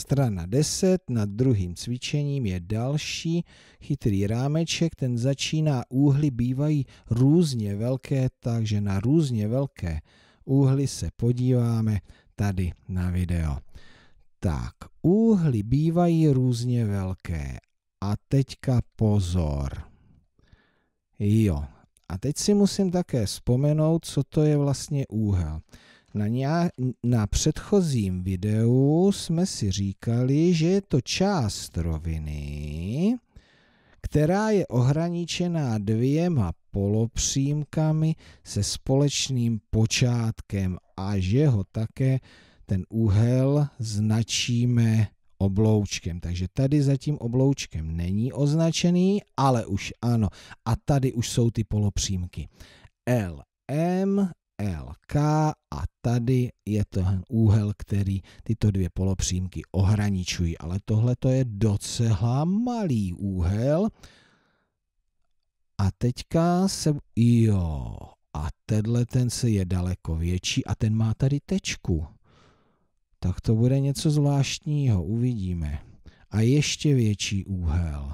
Strana 10 nad druhým cvičením je další chytrý rámeček, ten začíná úhly bývají různě velké, takže na různě velké úhly se podíváme tady na video. Tak, úhly bývají různě velké. A teďka pozor. Jo, a teď si musím také vzpomenout, co to je vlastně úhel. Na, ně, na předchozím videu jsme si říkali, že je to část roviny, která je ohraničená dvěma polopřímkami se společným počátkem a že ho také ten úhel značíme obloučkem. Takže tady zatím obloučkem není označený, ale už ano. A tady už jsou ty polopřímky. L, M, LK a tady je to úhel, který tyto dvě polopřímky ohraničují. Ale tohle to je docela malý úhel. A teďka se... Jo, a tenhle ten se je daleko větší a ten má tady tečku. Tak to bude něco zvláštního, uvidíme. A ještě větší úhel.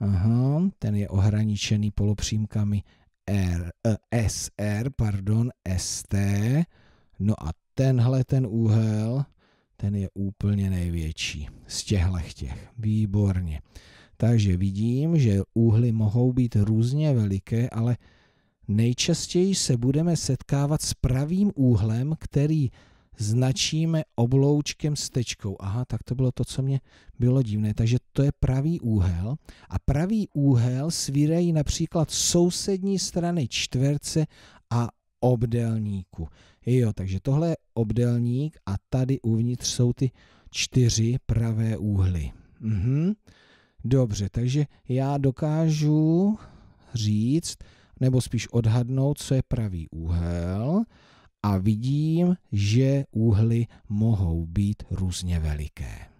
Aha, ten je ohraničený polopřímkami R, eh, S, SR, pardon, ST. No a tenhle ten úhel, ten je úplně největší z těchto těch. Výborně. Takže vidím, že úhly mohou být různě veliké, ale nejčastěji se budeme setkávat s pravým úhlem, který značíme obloučkem s tečkou. Aha, tak to bylo to, co mě bylo divné. Takže to je pravý úhel a pravý úhel svírají například sousední strany čtverce a obdelníku. Jo, takže tohle je obdelník a tady uvnitř jsou ty čtyři pravé úhly. Mhm. Dobře, takže já dokážu říct, nebo spíš odhadnout, co je pravý úhel a vidím, že úhly mohou být různě veliké.